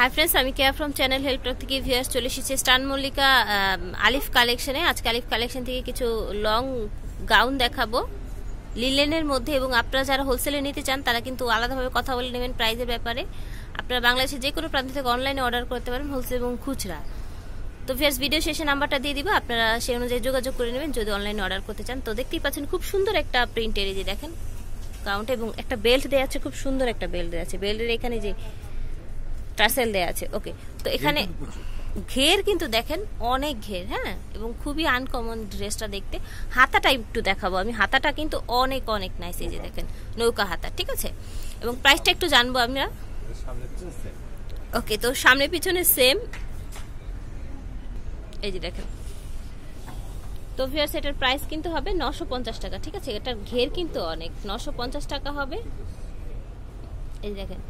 high friends আমি Keya from channel help থেকে viewers চলে এসেছি স্টান মল্লিকা আলিফ কালেকশনে আজকে আলিফ কালেকশন থেকে কিছু লং গাউন দেখাবো লিলেনের মধ্যে এবং আপনারা যারা হোলসেলে নিতে চান তারা কিন্তু আলাদাভাবে কথা বলে নেবেন প্রাইজের ব্যাপারে আপনারা বাংলাদেশের যে কোনো প্রান্ত থেকে অনলাইনে অর্ডার করতে পারেন হোলসেল এবং খুচরা তো ফেস ভিডিও শেষে নাম্বারটা দিয়ে দিব আপনারা সেই অনুযায়ী যোগাযোগ করে নেবেন যদি অনলাইনে অর্ডার করতে চান তো দেখতেই পাচ্ছেন খুব সুন্দর একটা প্রিন্টের এই যে দেখেন গাউনটা এবং একটা বেল্ট দেওয়া আছে খুব সুন্দর একটা বেল্ট দেওয়া আছে বেল্টের এখানে যে ট্রাসেল দেয়া আছে ওকে তো এখানে ঘের কিন্তু দেখেন অনেক ঘের হ্যাঁ এবং খুবই আনকমন ড্রেসটা দেখতে হাতাটা একটু দেখাবো আমি হাতাটা কিন্তু অনেক অনেক নাইস এই যে দেখেন নৌকা হাতা ঠিক আছে এবং প্রাইসটা একটু জানবো আমরা ওকে তো সামনে পিছনে সেম এই যে দেখেন তো ভিয়ার সেটার প্রাইস কিন্তু হবে নশো টাকা ঠিক আছে এটার ঘের কিন্তু অনেক নশো টাকা হবে এই দেখেন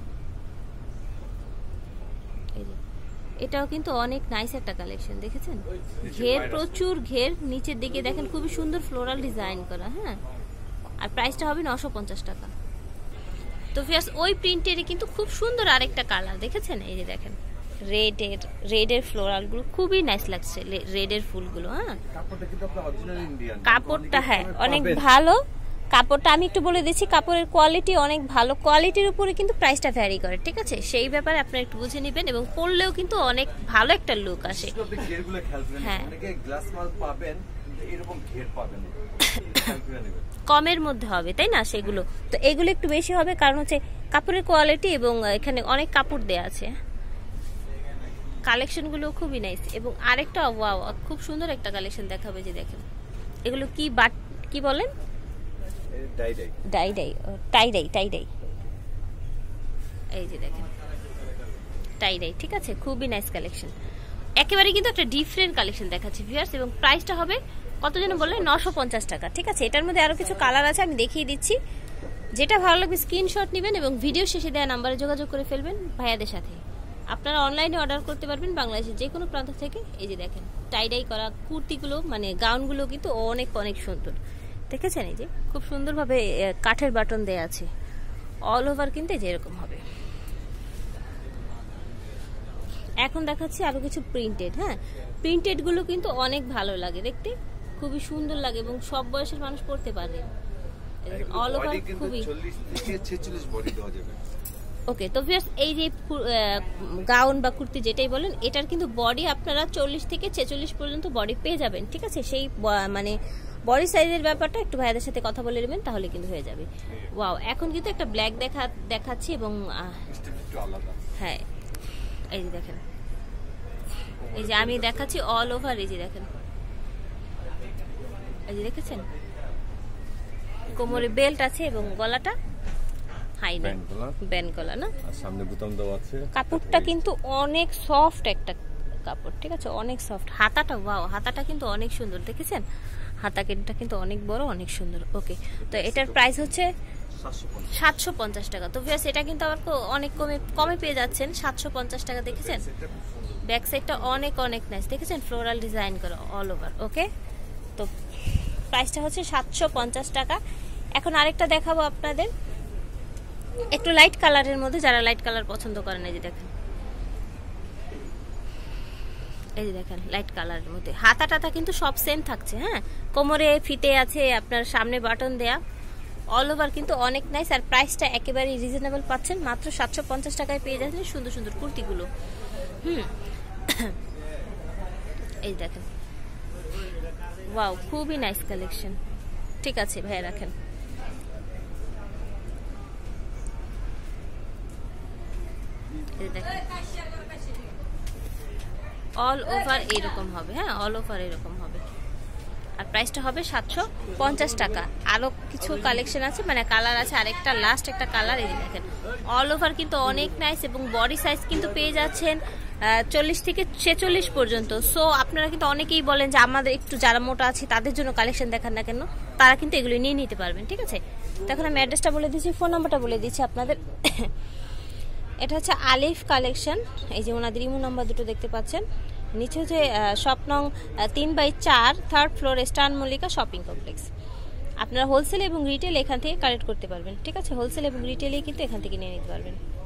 এটাও কিন্তু অনেক নাইস একটা কালেকশন দেখেছেন ঘের প্রচুর ঘের নিচের দিকে দেখেন খুবই সুন্দর ফ্লোরাল ডিজাইন করা হ্যাঁ আর প্রাইসটা হবে নশো পঞ্চাশ টাকা তো ফিয়াস ওই প্রিন্টের কিন্তু খুব সুন্দর আরেকটা কালার দেখেছেন এই যে দেখেন রেডের রেডের ফ্লোরালগুলো খুবই নাইস লাগছে রেডের ফুলগুলো হ্যাঁ কাপড়টা হ্যাঁ অনেক ভালো কাপড়টা আমি একটু বলে দিচ্ছি কাপড়ের কোয়ালিটি অনেক ভালো কোয়ালিটির উপরে কিন্তু প্রাইসটা ভ্যারি করে ঠিক আছে সেই ব্যাপারে আপনারা একটু বুঝে নেবেন এবং পরলেও কিন্তু অনেক ভালো একটা লুক আসে হ্যাঁ কমের মধ্যে হবে তাই না সেগুলো তো এগুলো একটু বেশি হবে কারণ হচ্ছে কাপড়ের কোয়ালিটি এবং এখানে অনেক কাপড় দেয়া আছে গুলো খুবই নাইস এবং আরেকটা খুব সুন্দর একটা কালেকশন দেখাবে যে দেখেন এগুলো কি বাট কি বলেন dye dye dye tie dye tie dye এই যে দেখেন টাই ডাই ঠিক আছে খুবই নাইস কালেকশন একেবারে কিন্তু একটা ডিফারেন্ট কালেকশন দেখাচ্ছি ভিউয়ার্স এবং প্রাইসটা হবে কত যেন বললে নশো পঞ্চাশ টাকা ঠিক আছে এটার মধ্যে আরও কিছু কালার আছে আমি দেখিয়ে দিচ্ছি যেটা ভালো লাগবে স্ক্রিনশট নেবেন এবং ভিডিও শেষে দেওয়া নাম্বারে যোগাযোগ করে ফেলবেন ভাইয়াদের সাথে আপনারা অনলাইনে অর্ডার করতে পারবেন বাংলাদেশের যে কোনো প্রান্ত থেকে এই যে দেখেন টাইডাই করা কুর্তিগুলো মানে গাউনগুলো কিন্তু অনেক অনেক সুন্দর দেখেছেন এই যে খুব সুন্দরভাবে কাঠের বাটন দেয়া আছে অল ওভার কিনতে যেরকম হবে এখন দেখাচ্ছি আরও কিছু প্রিন্টেড হ্যাঁ প্রিন্টেডগুলো কিন্তু অনেক ভালো লাগে দেখতে খুবই সুন্দর লাগে এবং সব বয়সের মানুষ পড়তে পারে অল ওভার খুবই ওকে তো এই যে গাউন বা কুর্তি যেটাই বলেন এটার কিন্তু বডি আপনারা চল্লিশ থেকে ছেচল্লিশ পর্যন্ত বডি পেয়ে যাবেন ঠিক আছে সেই মানে বডি সাইজের ব্যাপারটা একটু ভাইয়াদের সাথে কথা বলে নেবেন তাহলে কিন্তু হয়ে যাবে ওয়াও এখন কিন্তু একটা ব্ল্যাক দেখা দেখাচ্ছি এবং হ্যাঁ এই যে দেখেন এই যে আমি দেখাচ্ছি অল ওভার এই যে দেখেন এই যে দেখেছেন কোমরে বেল্ট আছে এবং গলাটা হাতাটা কিন্তু অনেক সুন্দর দেখেছেন হাতা কেনটা কিন্তু অনেক বড় অনেক সুন্দর ওকে তো এটার প্রাইস হচ্ছে সাতশো পঞ্চাশ টাকা তো ভিয়াস এটা কিন্তু আবার অনেক কমে কমে পেয়ে যাচ্ছেন সাতশো পঞ্চাশ টাকা দেখেছেন ব্যাক সাইডটা অনেক অনেক নাইস দেখেছেন ফ্লোরাল ডিজাইন করে অল ওভার ওকে তো প্রাইসটা হচ্ছে সাতশো পঞ্চাশ টাকা এখন আরেকটা দেখাবো আপনাদের একটু লাইট কালারের মধ্যে যারা লাইট কালার পছন্দ করেন এই যে দেখেন এই যে দেখেন লাইট কালারের মধ্যে হাতা টাতা কিন্তু সব সেম থাকছে হ্যাঁ কোমরে ফিতে আছে আপনার সামনে বাটন দেয়া অল ওভার কিন্তু অনেক নাইস আর প্রাইসটা একেবারেই রিজনেবল পাচ্ছেন মাত্র সাতশো পঞ্চাশ টাকায় পেয়ে যাচ্ছেন সুন্দর সুন্দর কুর্তিগুলো হুম এই দেখেন ওয়াও খুবই নাইস কালেকশন ঠিক আছে ভাইয়া রাখেন দেখেন অল ওভার এইরকম হবে হ্যাঁ অল ওভার এরকম হবে আর প্রাইসটা হবে সাতশো পঞ্চাশ টাকা আরও কিছু কালেকশন আছে মানে কালার আছে আরেকটা লাস্ট একটা কালার এই দেখেন অল ওভার কিন্তু অনেক নাইস এবং বডি সাইজ কিন্তু পেয়ে যাচ্ছেন চল্লিশ থেকে ছেচল্লিশ পর্যন্ত সো আপনারা কিন্তু অনেকেই বলেন যে আমাদের একটু যারা মোটা আছে তাদের জন্য কালেকশন দেখান না কেন তারা কিন্তু এগুলো নিয়ে নিতে পারবেন ঠিক আছে তখন আমি অ্যাড্রেসটা বলে দিচ্ছি ফোন নাম্বারটা বলে দিচ্ছি আপনাদের এটা হচ্ছে আলিফ কালেকশন এই যে ওনাদের ইমু নাম্বার দুটো দেখতে পাচ্ছেন নিচে হচ্ছে শপ তিন বাই চার third floor star Mallika shopping complex আপনারা হোলসেল এবং রিটেল এখান থেকে কালেক্ট করতে পারবেন ঠিক আছে হোলসেল এবং রিটেলেই কিন্তু এখান থেকে নিয়ে নিতে পারবেন